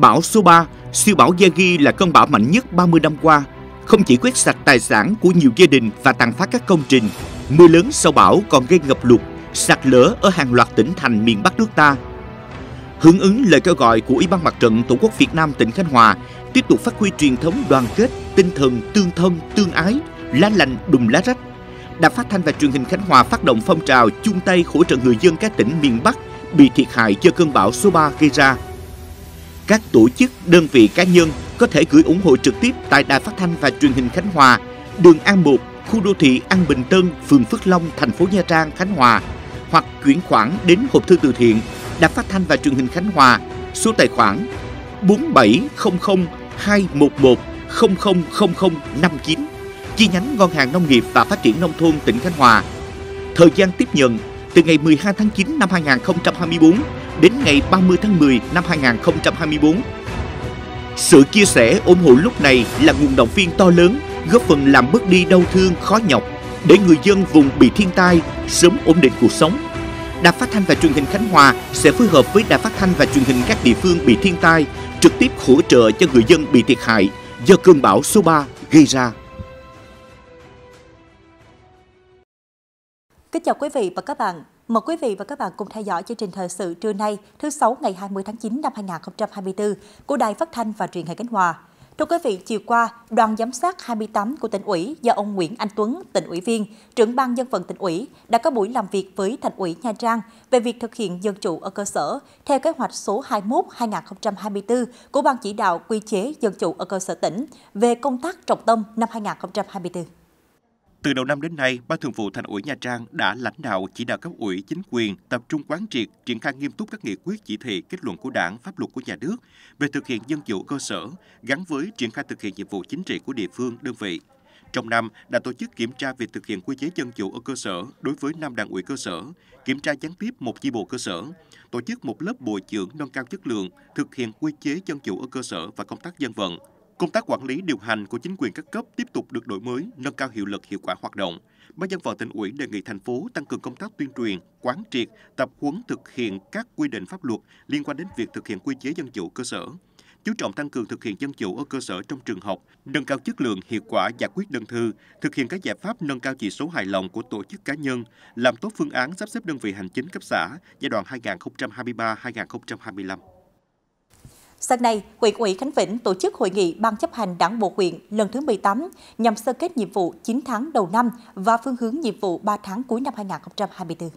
Bão số 3, siêu bão Yagi là cơn bão mạnh nhất 30 năm qua, không chỉ quét sạch tài sản của nhiều gia đình và tàn phá các công trình, mưa lớn sau bão còn gây ngập lụt, sạt lở ở hàng loạt tỉnh thành miền Bắc nước ta. Hưởng ứng lời kêu gọi của Ủy ban Mặt trận Tổ quốc Việt Nam tỉnh Khánh Hòa, tiếp tục phát huy truyền thống đoàn kết, tinh thần tương thân, tương ái, lá lành đùm lá rách. Đài Phát thanh và Truyền hình Khánh Hòa phát động phong trào chung tay hỗ trợ người dân các tỉnh miền Bắc bị thiệt hại do cơn bão số 3 gây ra các tổ chức, đơn vị cá nhân có thể gửi ủng hộ trực tiếp tại Đài Phát thanh và Truyền hình Khánh Hòa, đường An 1, khu đô thị An Bình Tân, phường Phước Long, thành phố Nha Trang, Khánh Hòa hoặc chuyển khoản đến hộp thư từ thiện Đài Phát thanh và Truyền hình Khánh Hòa, số tài khoản 4700 211 000059 chi nhánh Ngân hàng Nông nghiệp và Phát triển Nông thôn tỉnh Khánh Hòa. Thời gian tiếp nhận từ ngày 12 tháng 9 năm 2024 đến ngày 30 tháng 10 năm 2024. Sự chia sẻ ủng hộ lúc này là nguồn động viên to lớn, góp phần làm bớt đi đau thương khó nhọc để người dân vùng bị thiên tai sớm ổn định cuộc sống. Đài Phát thanh và Truyền hình Khánh Hòa sẽ phối hợp với Đài Phát thanh và Truyền hình các địa phương bị thiên tai trực tiếp hỗ trợ cho người dân bị thiệt hại do cơn bão số 3 gây ra. Kính chào quý vị và các bạn. Mời quý vị và các bạn cùng theo dõi chương trình thời sự trưa nay, thứ Sáu ngày 20 tháng 9 năm 2024 của Đài Phát Thanh và Truyền hình Khánh Hòa. Thưa quý vị, chiều qua, đoàn giám sát 28 của tỉnh ủy do ông Nguyễn Anh Tuấn, tỉnh ủy viên, trưởng ban dân vận tỉnh ủy đã có buổi làm việc với thành ủy Nha Trang về việc thực hiện dân chủ ở cơ sở theo kế hoạch số 21-2024 của Ban chỉ đạo quy chế dân chủ ở cơ sở tỉnh về công tác trọng tâm năm 2024. Từ đầu năm đến nay, Ban Thường vụ Thành ủy Nha Trang đã lãnh đạo chỉ đạo cấp ủy chính quyền tập trung quán triệt, triển khai nghiêm túc các nghị quyết chỉ thị, kết luận của Đảng, pháp luật của nhà nước về thực hiện dân chủ cơ sở gắn với triển khai thực hiện nhiệm vụ chính trị của địa phương, đơn vị. Trong năm đã tổ chức kiểm tra việc thực hiện quy chế dân chủ ở cơ sở đối với năm đảng ủy cơ sở, kiểm tra gián tiếp một chi bộ cơ sở, tổ chức một lớp bồi dưỡng nâng cao chất lượng thực hiện quy chế dân chủ ở cơ sở và công tác dân vận, Công tác quản lý điều hành của chính quyền các cấp tiếp tục được đổi mới, nâng cao hiệu lực hiệu quả hoạt động. Ban dân vận tỉnh ủy đề nghị thành phố tăng cường công tác tuyên truyền, quán triệt, tập huấn thực hiện các quy định pháp luật liên quan đến việc thực hiện quy chế dân chủ cơ sở, chú trọng tăng cường thực hiện dân chủ ở cơ sở trong trường học, nâng cao chất lượng hiệu quả giải quyết đơn thư, thực hiện các giải pháp nâng cao chỉ số hài lòng của tổ chức cá nhân, làm tốt phương án sắp xếp đơn vị hành chính cấp xã giai đoạn 2023-2025. Sáng nay, huyện ủy Khánh Vĩnh tổ chức hội nghị Ban chấp hành Đảng bộ huyện lần thứ 18 nhằm sơ kết nhiệm vụ 9 tháng đầu năm và phương hướng nhiệm vụ 3 tháng cuối năm 2024.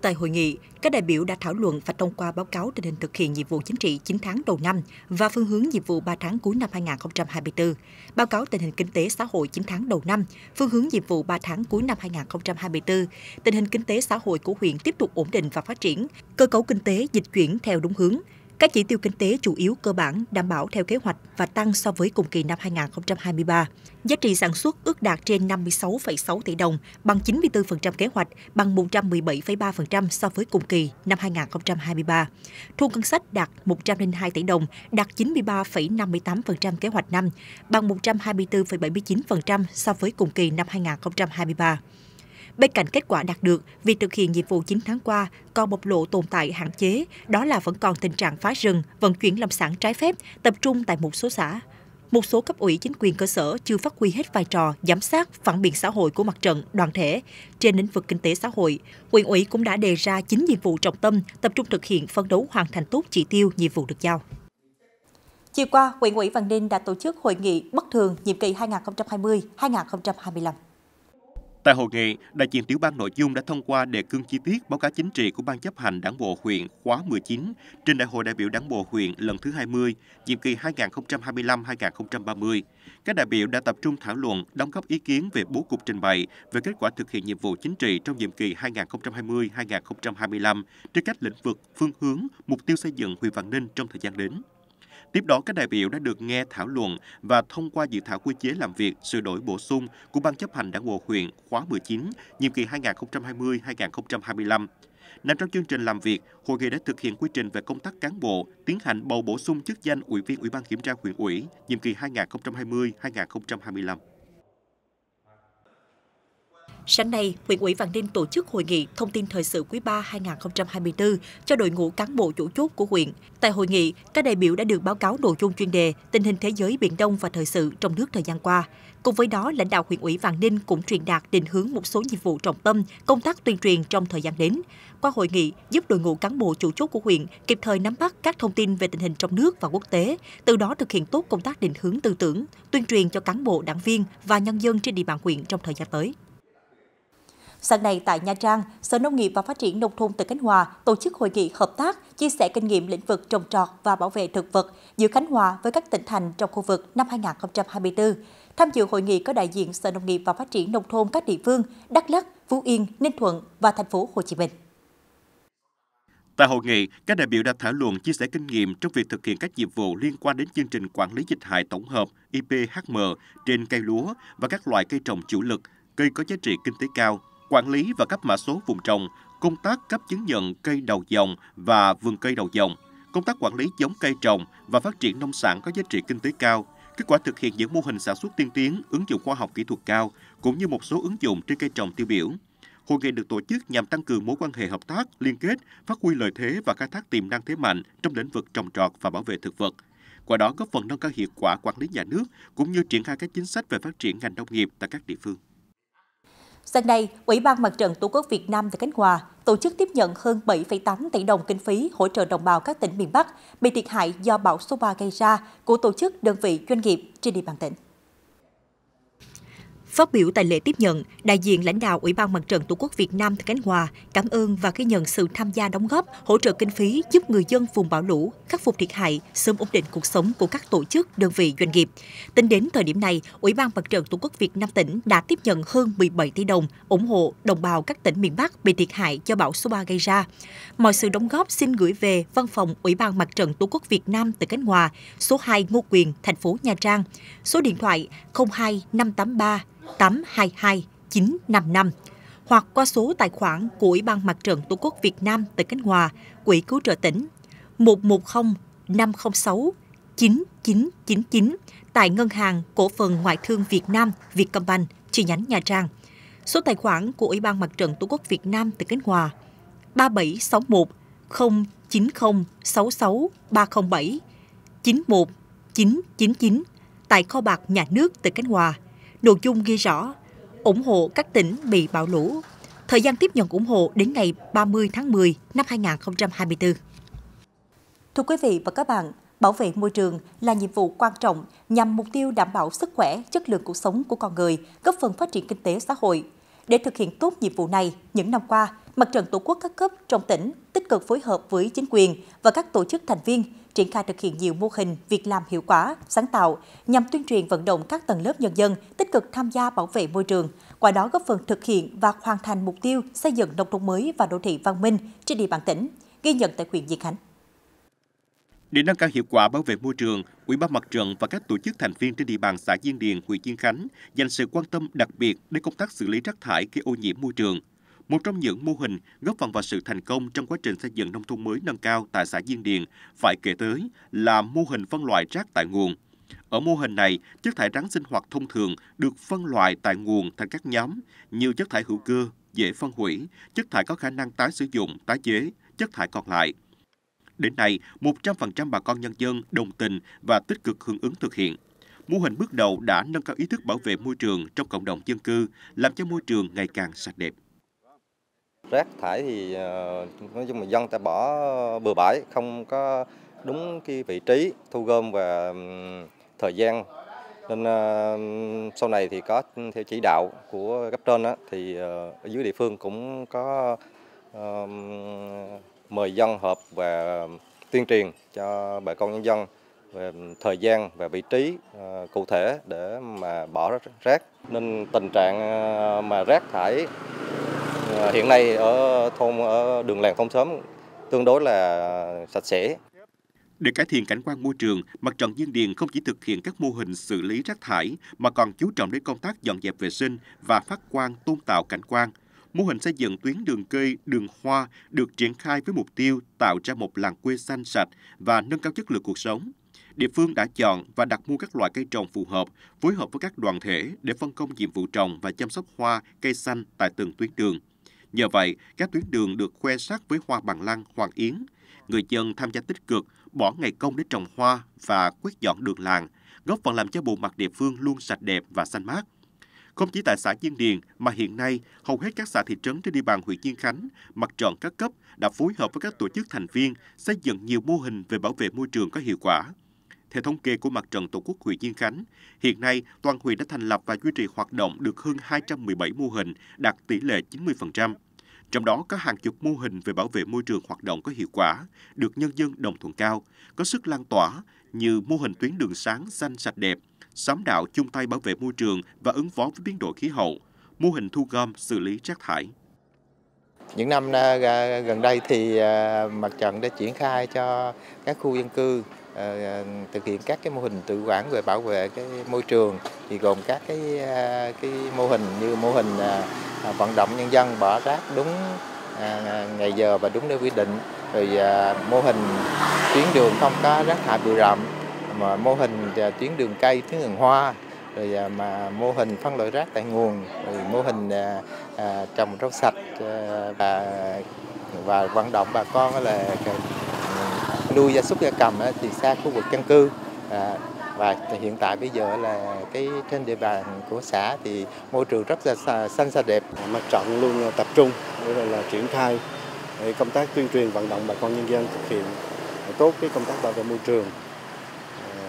Tại hội nghị, các đại biểu đã thảo luận và thông qua báo cáo tình hình thực hiện nhiệm vụ chính trị 9 tháng đầu năm và phương hướng nhiệm vụ 3 tháng cuối năm 2024, báo cáo tình hình kinh tế xã hội 9 tháng đầu năm, phương hướng nhiệm vụ 3 tháng cuối năm 2024, tình hình kinh tế xã hội của huyện tiếp tục ổn định và phát triển, cơ cấu kinh tế dịch chuyển theo đúng hướng, các chỉ tiêu kinh tế chủ yếu cơ bản đảm bảo theo kế hoạch và tăng so với cùng kỳ năm 2023. Giá trị sản xuất ước đạt trên 56,6 tỷ đồng, bằng 94% kế hoạch, bằng 117,3% so với cùng kỳ năm 2023. Thu ngân sách đạt 102 tỷ đồng, đạt 93,58% kế hoạch năm, bằng 124,79% so với cùng kỳ năm 2023. Bên cạnh kết quả đạt được, việc thực hiện nhiệm vụ 9 tháng qua còn bộc lộ tồn tại hạn chế, đó là vẫn còn tình trạng phá rừng, vận chuyển lâm sản trái phép, tập trung tại một số xã. Một số cấp ủy chính quyền cơ sở chưa phát huy hết vai trò giám sát, phản biện xã hội của mặt trận, đoàn thể. Trên lĩnh vực kinh tế xã hội, huyện ủy cũng đã đề ra 9 nhiệm vụ trọng tâm, tập trung thực hiện phấn đấu hoàn thành tốt chỉ tiêu nhiệm vụ được giao. Chiều qua, huyện ủy Văn Ninh đã tổ chức hội nghị bất thường nhiệm kỳ 2020-2025. Tại hội nghị, đại diện tiểu ban nội dung đã thông qua đề cương chi tiết báo cáo chính trị của Ban chấp hành Đảng bộ huyện khóa 19 trên Đại hội đại biểu Đảng bộ huyện lần thứ 20, nhiệm kỳ 2025-2030. Các đại biểu đã tập trung thảo luận, đóng góp ý kiến về bố cục trình bày, về kết quả thực hiện nhiệm vụ chính trị trong nhiệm kỳ 2020-2025 trên các lĩnh vực, phương hướng, mục tiêu xây dựng huyện Vạn Ninh trong thời gian đến. Tiếp đó, các đại biểu đã được nghe thảo luận và thông qua dự thảo quy chế làm việc sửa đổi bổ sung của Ban chấp hành Đảng bộ huyện khóa 19, nhiệm kỳ 2020-2025. Nằm trong chương trình làm việc, hội nghị đã thực hiện quy trình về công tác cán bộ, tiến hành bầu bổ sung chức danh ủy viên Ủy ban Kiểm tra huyện ủy, nhiệm kỳ 2020-2025. Sáng nay, huyện ủy Vạn Ninh tổ chức hội nghị thông tin thời sự quý 3 2024 cho đội ngũ cán bộ chủ chốt của huyện. Tại hội nghị, các đại biểu đã được báo cáo nội dung chuyên đề tình hình thế giới Biển Đông và thời sự trong nước thời gian qua. Cùng với đó, lãnh đạo huyện ủy Vạn Ninh cũng truyền đạt định hướng một số nhiệm vụ trọng tâm, công tác tuyên truyền trong thời gian đến. Qua hội nghị, giúp đội ngũ cán bộ chủ chốt của huyện kịp thời nắm bắt các thông tin về tình hình trong nước và quốc tế, từ đó thực hiện tốt công tác định hướng tư tưởng, tuyên truyền cho cán bộ, đảng viên và nhân dân trên địa bàn huyện trong thời gian tới. Sáng nay tại Nha Trang, Sở Nông nghiệp và Phát triển Nông thôn tỉnh Khánh Hòa tổ chức hội nghị hợp tác, chia sẻ kinh nghiệm lĩnh vực trồng trọt và bảo vệ thực vật giữa Khánh Hòa với các tỉnh thành trong khu vực năm 2024. Tham dự hội nghị có đại diện Sở Nông nghiệp và Phát triển Nông thôn các địa phương Đắk Lắk, Phú Yên, Ninh Thuận và thành phố Hồ Chí Minh. Tại hội nghị, các đại biểu đã thảo luận chia sẻ kinh nghiệm trong việc thực hiện các nhiệm vụ liên quan đến chương trình quản lý dịch hại tổng hợp IPHM trên cây lúa và các loại cây trồng chủ lực, cây có giá trị kinh tế cao quản lý và cấp mã số vùng trồng, công tác cấp chứng nhận cây đầu dòng và vườn cây đầu dòng, công tác quản lý giống cây trồng và phát triển nông sản có giá trị kinh tế cao, kết quả thực hiện những mô hình sản xuất tiên tiến, ứng dụng khoa học kỹ thuật cao, cũng như một số ứng dụng trên cây trồng tiêu biểu. Hội nghị được tổ chức nhằm tăng cường mối quan hệ hợp tác, liên kết, phát huy lợi thế và khai thác tiềm năng thế mạnh trong lĩnh vực trồng trọt và bảo vệ thực vật. Qua đó góp phần nâng cao hiệu quả quản lý nhà nước cũng như triển khai các chính sách về phát triển ngành nông nghiệp tại các địa phương. Sáng nay, Ủy ban Mặt trận Tổ quốc Việt Nam tại Khánh Hòa tổ chức tiếp nhận hơn 7,8 tỷ đồng kinh phí hỗ trợ đồng bào các tỉnh miền Bắc bị thiệt hại do bão số 3 gây ra của tổ chức đơn vị doanh nghiệp trên địa bàn tỉnh. Phát biểu tại lễ tiếp nhận, đại diện lãnh đạo Ủy ban Mặt trận Tổ quốc Việt Nam Khánh Hòa cảm ơn và ghi nhận sự tham gia đóng góp, hỗ trợ kinh phí giúp người dân vùng bão lũ khắc phục thiệt hại, sớm ổn định cuộc sống của các tổ chức, đơn vị, doanh nghiệp. Tính đến thời điểm này, Ủy ban Mặt trận Tổ quốc Việt Nam tỉnh đã tiếp nhận hơn 17 tỷ đồng ủng hộ đồng bào các tỉnh miền Bắc bị thiệt hại do bão số 3 gây ra. Mọi sự đóng góp xin gửi về Văn phòng Ủy ban Mặt trận Tổ quốc Việt Nam tỉnh Khánh Hòa, số 2 Ngô Quyền, thành phố Nha Trang, số điện thoại 02583 822 955 hoặc qua số tài khoản của Ủy ban Mặt trận Tổ quốc Việt Nam tỉnh Khánh Hòa, Quỹ cứu trợ tỉnh 110 506 9999 tại Ngân hàng Cổ phần Ngoại thương Việt Nam Vietcombank chi nhánh nhà Trang. Số tài khoản của Ủy ban Mặt trận Tổ quốc Việt Nam tỉnh Khánh Hòa 3761 090 66 307 91 999 tại kho bạc nhà nước tỉnh Khánh Hòa Nội dung ghi rõ ủng hộ các tỉnh bị bão lũ. Thời gian tiếp nhận ủng hộ đến ngày 30 tháng 10 năm 2024. Thưa quý vị và các bạn, bảo vệ môi trường là nhiệm vụ quan trọng nhằm mục tiêu đảm bảo sức khỏe, chất lượng cuộc sống của con người, góp phần phát triển kinh tế xã hội. Để thực hiện tốt nhiệm vụ này, những năm qua, Mặt trận Tổ quốc các cấp trong tỉnh tích cực phối hợp với chính quyền và các tổ chức thành viên triển khai thực hiện nhiều mô hình việc làm hiệu quả, sáng tạo nhằm tuyên truyền vận động các tầng lớp nhân dân tích cực tham gia bảo vệ môi trường, qua đó góp phần thực hiện và hoàn thành mục tiêu xây dựng nông thôn mới và đô thị văn minh trên địa bàn tỉnh, ghi nhận tại huyện Diên Khánh. Để nâng cao hiệu quả bảo vệ môi trường, Ủy ban Mặt trận và các tổ chức thành viên trên địa bàn xã Diên Điền, huyện Diên Khánh dành sự quan tâm đặc biệt đến công tác xử lý rác thải gây ô nhiễm môi trường. Một trong những mô hình góp phần vào sự thành công trong quá trình xây dựng nông thôn mới nâng cao tại xã Diên Điền phải kể tới là mô hình phân loại rác tại nguồn. Ở mô hình này, chất thải rắn sinh hoạt thông thường được phân loại tại nguồn thành các nhóm như chất thải hữu cơ, dễ phân hủy, chất thải có khả năng tái sử dụng, tái chế, chất thải còn lại. Đến nay, 100% bà con nhân dân đồng tình và tích cực hưởng ứng thực hiện. Mô hình bước đầu đã nâng cao ý thức bảo vệ môi trường trong cộng đồng dân cư, làm cho môi trường ngày càng sạch đẹp rác thải thì ờ, nói chung là dân ta bỏ bừa bãi không có đúng cái vị trí thu gom và thời gian nên ờ, sau này thì có theo chỉ đạo của cấp trên đó, thì ờ, ở dưới địa phương cũng có mời dân họp và tuyên truyền cho bà con nhân dân về thời gian và vị trí cụ thể để mà bỏ rác nên tình trạng mà rác thải Ờ, hiện nay ở thôn ở đường làng thông xóm tương đối là sạch sẽ. Để cải thiện cảnh quan môi trường, mặt trận Diên Điền không chỉ thực hiện các mô hình xử lý rác thải mà còn chú trọng đến công tác dọn dẹp vệ sinh và phát quang tôn tạo cảnh quan. Mô hình xây dựng tuyến đường cây, đường hoa được triển khai với mục tiêu tạo ra một làng quê xanh sạch và nâng cao chất lượng cuộc sống. Địa phương đã chọn và đặt mua các loại cây trồng phù hợp, phối hợp với các đoàn thể để phân công nhiệm vụ trồng và chăm sóc hoa, cây xanh tại từng tuyến đường. Nhờ vậy, các tuyến đường được khoe sắc với hoa bằng lăng, hoàng yến. Người dân tham gia tích cực, bỏ ngày công để trồng hoa và quét dọn đường làng, góp phần làm cho bộ mặt địa phương luôn sạch đẹp và xanh mát. Không chỉ tại xã Diên Điền mà hiện nay, hầu hết các xã thị trấn trên địa bàn huyện Diên Khánh, mặt trận các cấp đã phối hợp với các tổ chức thành viên xây dựng nhiều mô hình về bảo vệ môi trường có hiệu quả. Theo thống kê của Mặt trận Tổ quốc huyện Diên Khánh, hiện nay toàn huyện đã thành lập và duy trì hoạt động được hơn 217 mô hình, đạt tỷ lệ 90%. Trong đó có hàng chục mô hình về bảo vệ môi trường hoạt động có hiệu quả, được nhân dân đồng thuận cao, có sức lan tỏa như mô hình tuyến đường sáng xanh sạch đẹp, xóm đạo chung tay bảo vệ môi trường và ứng phó với biến đổi khí hậu, mô hình thu gom xử lý rác thải. Những năm à, gần đây thì à, mặt trận đã triển khai cho các khu dân cư Ờ, ờ, thực hiện các cái mô hình tự quản về bảo vệ cái môi trường thì gồm các cái ờ, cái mô hình như mô hình vận động nhân dân bỏ rác đúng ngày giờ và đúng nơi quy định rồi mô hình tuyến đường không có rác thải bụi rậm mà mô hình tuyến đường cây tuyến đường hoa rồi mà mô hình phân loại rác tại nguồn rồi mô hình trồng rau sạch và và vận động bà con là nuôi gia súc gia cầm thì xa khu vực dân cư à, và hiện tại bây giờ là cái trên địa bàn của xã thì môi trường rất là xanh xa đẹp. Mặt trận luôn tập trung rồi là triển khai công tác tuyên truyền vận động bà con nhân dân thực hiện tốt cái công tác bảo vệ môi trường. À,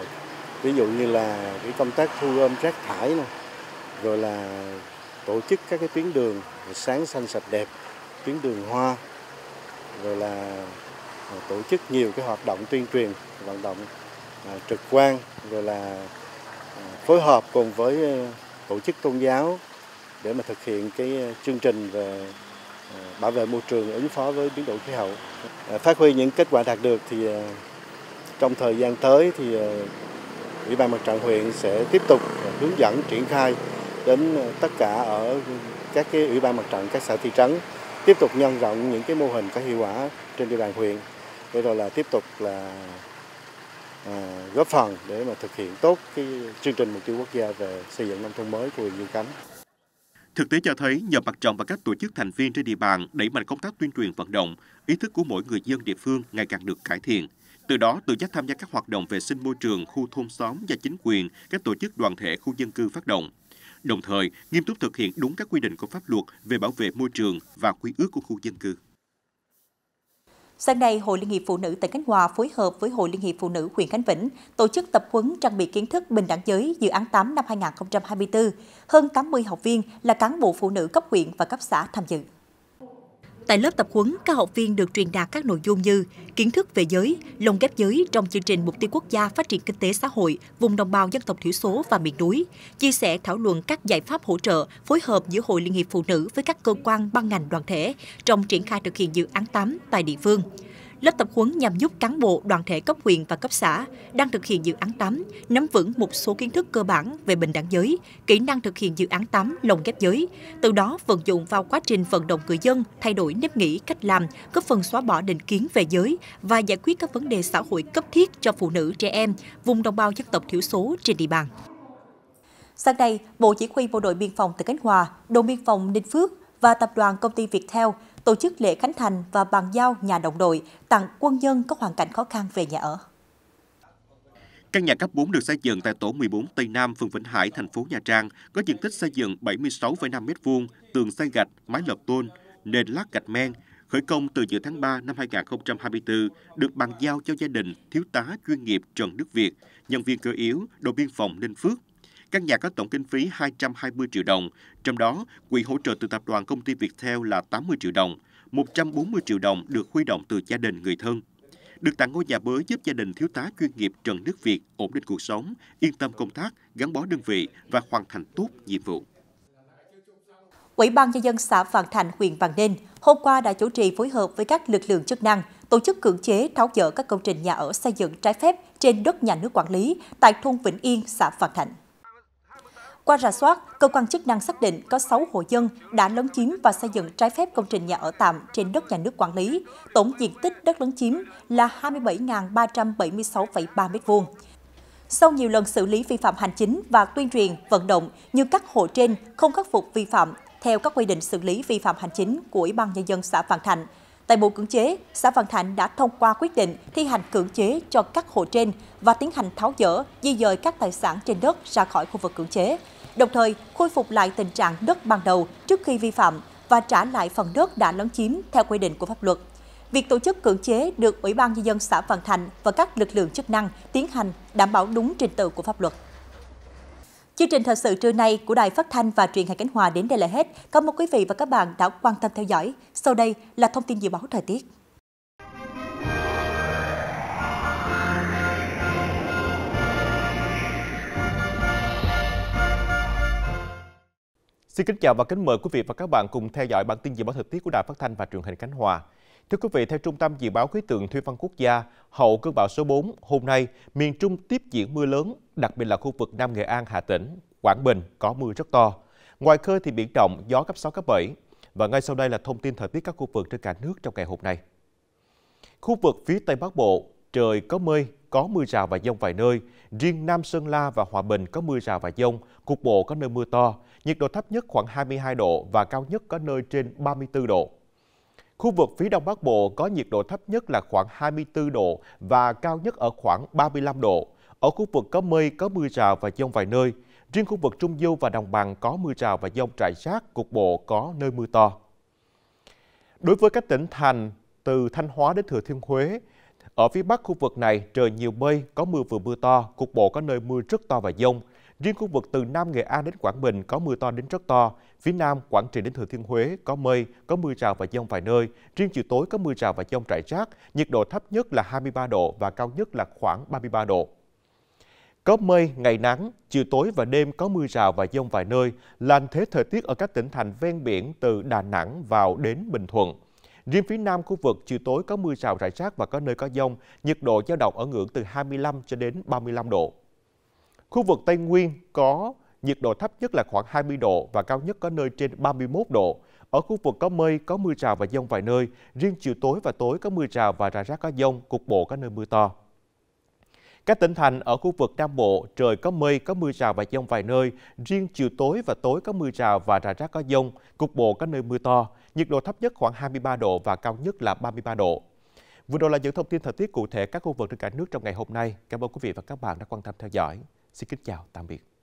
ví dụ như là cái công tác thu gom rác thải này, rồi là tổ chức các cái tuyến đường sáng xanh sạch đẹp, tuyến đường hoa, rồi là À, tổ chức nhiều cái hoạt động tuyên truyền vận động à, trực quan rồi là à, phối hợp cùng với tổ chức tôn giáo để mà thực hiện cái chương trình về bảo vệ môi trường ứng phó với biến đổi khí hậu. Phát huy những kết quả đạt được thì trong thời gian tới thì Ủy ban Mặt trận huyện sẽ tiếp tục hướng dẫn triển khai đến tất cả ở các cái ủy ban mặt trận các xã thị trấn tiếp tục nhân rộng những cái mô hình có hiệu quả trên địa bàn huyện để rồi là tiếp tục là à, góp phần để mà thực hiện tốt cái chương trình mục tiêu quốc gia về xây dựng nông thôn mới của huyện Dương Khánh. Thực tế cho thấy, nhờ mặt trận và các tổ chức thành viên trên địa bàn đẩy mạnh công tác tuyên truyền vận động, ý thức của mỗi người dân địa phương ngày càng được cải thiện. Từ đó, tự giác tham gia các hoạt động vệ sinh môi trường, khu thôn xóm và chính quyền, các tổ chức đoàn thể khu dân cư phát động. Đồng thời, nghiêm túc thực hiện đúng các quy định của pháp luật về bảo vệ môi trường và quy ước của khu dân cư. Sáng nay, Hội Liên hiệp Phụ nữ tỉnh Khánh Hòa phối hợp với Hội Liên hiệp Phụ nữ huyện Khánh Vĩnh tổ chức tập huấn trang bị kiến thức bình đẳng giới dự án 8 năm 2024. Hơn 80 học viên là cán bộ phụ nữ cấp huyện và cấp xã tham dự. Tại lớp tập huấn, các học viên được truyền đạt các nội dung như kiến thức về giới, lồng ghép giới trong chương trình Mục tiêu Quốc gia Phát triển Kinh tế Xã hội, vùng đồng bào dân tộc thiểu số và miền núi, chia sẻ thảo luận các giải pháp hỗ trợ, phối hợp giữa Hội Liên hiệp Phụ nữ với các cơ quan ban ngành đoàn thể trong triển khai thực hiện dự án 8 tại địa phương. Lớp tập huấn nhằm giúp cán bộ, đoàn thể cấp huyện và cấp xã đang thực hiện dự án 8 nắm vững một số kiến thức cơ bản về bình đẳng giới, kỹ năng thực hiện dự án 8 lồng ghép giới, từ đó vận dụng vào quá trình vận động người dân thay đổi nếp nghĩ, cách làm, góp phần xóa bỏ định kiến về giới và giải quyết các vấn đề xã hội cấp thiết cho phụ nữ, trẻ em, vùng đồng bào dân tộc thiểu số trên địa bàn. Sáng nay, Bộ Chỉ huy Bộ đội Biên phòng tỉnh Khánh Hòa, Đồn Biên phòng Ninh Phước và Tập đoàn Công ty Viettel tổ chức lễ khánh thành và bàn giao nhà đồng đội tặng quân nhân có hoàn cảnh khó khăn về nhà ở. Căn nhà cấp 4 được xây dựng tại tổ 14 Tây Nam, phường Vĩnh Hải, thành phố nhà Trang, có diện tích xây dựng 76,5 m2, tường xây gạch, mái lợp tôn, nền lát gạch men, khởi công từ giữa tháng 3 năm 2024, được bàn giao cho gia đình thiếu tá chuyên nghiệp Trần Đức Việt, nhân viên cơ yếu, đội biên phòng Ninh Phước, Căn nhà có tổng kinh phí 220 triệu đồng, trong đó quỹ hỗ trợ từ tập đoàn công ty Viettel là 80 triệu đồng, 140 triệu đồng được huy động từ gia đình người thân. Được tặng ngôi nhà mới giúp gia đình thiếu tá chuyên nghiệp Trần Đức Việt ổn định cuộc sống, yên tâm công tác, gắn bó đơn vị và hoàn thành tốt nhiệm vụ. Ủy ban Nhân dân xã Vạn Thành, huyện Vạn Ninh hôm qua đã chủ trì phối hợp với các lực lượng chức năng tổ chức cưỡng chế tháo dỡ các công trình nhà ở xây dựng trái phép trên đất nhà nước quản lý tại thôn Vĩnh Yên, xã Vạn Thành. Qua rà soát, cơ quan chức năng xác định có 6 hộ dân đã lấn chiếm và xây dựng trái phép công trình nhà ở tạm trên đất nhà nước quản lý. Tổng diện tích đất lấn chiếm là 27.376,3 m2. Sau nhiều lần xử lý vi phạm hành chính và tuyên truyền, vận động, như các hộ trên không khắc phục vi phạm theo các quy định xử lý vi phạm hành chính của Ủy ban Nhân dân xã Vạn Thạnh. Tại bộ cưỡng chế, xã Vạn Thạnh đã thông qua quyết định thi hành cưỡng chế cho các hộ trên và tiến hành tháo dỡ, di dời các tài sản trên đất ra khỏi khu vực cưỡng chế đồng thời khôi phục lại tình trạng đất ban đầu trước khi vi phạm và trả lại phần đất đã lấn chiếm theo quy định của pháp luật. Việc tổ chức cưỡng chế được Ủy ban Nhân dân xã Vạn Thành và các lực lượng chức năng tiến hành đảm bảo đúng trình tự của pháp luật. Chương trình thời sự trưa nay của Đài Phát thanh và Truyền hình Khánh Hòa đến đây là hết. Cảm ơn quý vị và các bạn đã quan tâm theo dõi. Sau đây là thông tin dự báo thời tiết. Xin kính chào và kính mời quý vị và các bạn cùng theo dõi bản tin dự báo thời tiết của Đài Phát thanh và Truyền hình Khánh Hòa. Thưa quý vị, theo Trung tâm Dự báo Khí tượng Thủy văn Quốc gia, hậu cơn bão số 4, hôm nay miền Trung tiếp diễn mưa lớn, đặc biệt là khu vực Nam Nghệ An, Hà Tĩnh, Quảng Bình có mưa rất to. Ngoài khơi thì biển động, gió cấp 6, cấp 7. Và ngay sau đây là thông tin thời tiết các khu vực trên cả nước trong ngày hôm nay. Khu vực phía Tây Bắc Bộ, trời có mây, có mưa rào và dông vài nơi. Riêng Nam Sơn La và Hòa Bình có mưa rào và dông, cục bộ có nơi mưa to nhiệt độ thấp nhất khoảng 22 độ và cao nhất có nơi trên 34 độ. Khu vực phía Đông Bắc Bộ có nhiệt độ thấp nhất là khoảng 24 độ và cao nhất ở khoảng 35 độ. Ở khu vực có mây, có mưa rào và dông vài nơi. Riêng khu vực Trung Du và Đồng Bằng có mưa rào và dông trải rác, cục bộ có nơi mưa to. Đối với các tỉnh thành từ Thanh Hóa đến Thừa Thiên Huế, ở phía bắc khu vực này trời nhiều mây, có mưa vừa mưa to, cục bộ có nơi mưa rất to và dông. Riêng khu vực từ Nam Nghệ An đến Quảng Bình có mưa to đến rất to. Phía Nam, Quảng Trị đến Thừa Thiên Huế có mây, có mưa rào và dông vài nơi. Riêng chiều tối có mưa rào và dông rải rác. Nhiệt độ thấp nhất là 23 độ và cao nhất là khoảng 33 độ. Có mây, ngày nắng, chiều tối và đêm có mưa rào và dông vài nơi, làn thế thời tiết ở các tỉnh thành ven biển từ Đà Nẵng vào đến Bình Thuận. Riêng phía nam khu vực chiều tối có mưa rào rải rác và có nơi có dông, nhiệt độ dao động ở ngưỡng từ 25 cho đến 35 độ. Khu vực Tây Nguyên có nhiệt độ thấp nhất là khoảng 20 độ và cao nhất có nơi trên 31 độ. Ở khu vực có mây, có mưa rào và dông vài nơi, riêng chiều tối và tối có mưa rào và rải rác có dông, cục bộ có nơi mưa to. Các tỉnh thành ở khu vực Nam Bộ, trời có mây, có mưa rào và dông vài nơi, riêng chiều tối và tối có mưa rào và rải rác có dông, cục bộ có nơi mưa to, nhiệt độ thấp nhất khoảng 23 độ và cao nhất là 33 độ. Vừa rồi là những thông tin thời tiết cụ thể các khu vực trên cả nước trong ngày hôm nay. Cảm ơn quý vị và các bạn đã quan tâm theo dõi. Xin kính chào, tạm biệt.